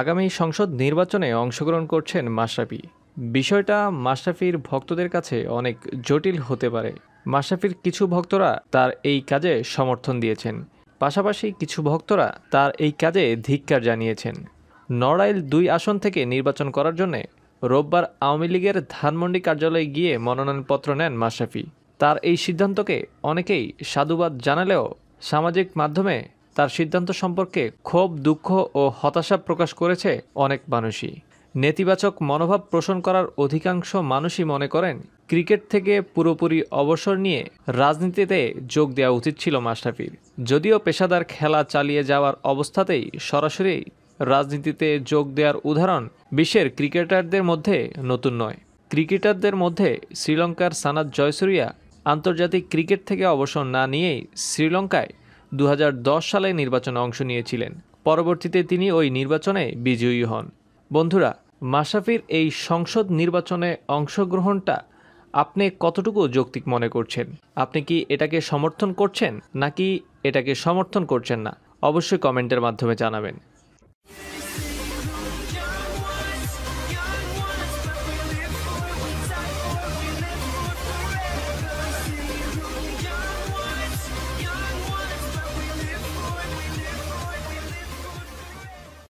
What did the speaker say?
আগামী সংসদ নির্বাচনে অংশগ্রহণ করছেন মাশরাফি বিষয়টা মাশরাফির ভক্তদের কাছে অনেক জটিল হতে পারে মাশরাফির কিছু ভক্তরা তার এই কাজে সমর্থন দিয়েছেন পাশাপাশি কিছু ভক্তরা তার এই কাজে ধিক্কার জানিয়েছেন নড়াইল দুই আসন থেকে নির্বাচন করার জন্য রোববার আওয়ামী লীগের ধানমন্ডি কার্যালয়ে গিয়ে মনোনয়নপত্র নেন মাশরাফি তার এই সিদ্ধান্তকে অনেকেই সাধুবাদ জানালেও সামাজিক মাধ্যমে তার সিদ্ধান্ত সম্পর্কে ক্ষোভ দুঃখ ও হতাশা প্রকাশ করেছে অনেক মানুষই নেতিবাচক মনোভাব পোষণ করার অধিকাংশ মানুষই মনে করেন ক্রিকেট থেকে পুরোপুরি অবসর নিয়ে রাজনীতিতে যোগ দেওয়া উচিত ছিল মাস্টাফির যদিও পেশাদার খেলা চালিয়ে যাওয়ার অবস্থাতেই সরাসরি রাজনীতিতে যোগ দেওয়ার উদাহরণ বিশ্বের ক্রিকেটারদের মধ্যে নতুন নয় ক্রিকেটারদের মধ্যে শ্রীলঙ্কার সানাদ জয়সুরিয়া আন্তর্জাতিক ক্রিকেট থেকে অবসর না নিয়েই শ্রীলঙ্কায় দু সালে নির্বাচনে অংশ নিয়েছিলেন পরবর্তীতে তিনি ওই নির্বাচনে বিজয়ী হন বন্ধুরা মাসাফির এই সংসদ নির্বাচনে অংশগ্রহণটা আপনি কতটুকু যৌক্তিক মনে করছেন আপনি কি এটাকে সমর্থন করছেন নাকি এটাকে সমর্থন করছেন না অবশ্যই কমেন্টের মাধ্যমে জানাবেন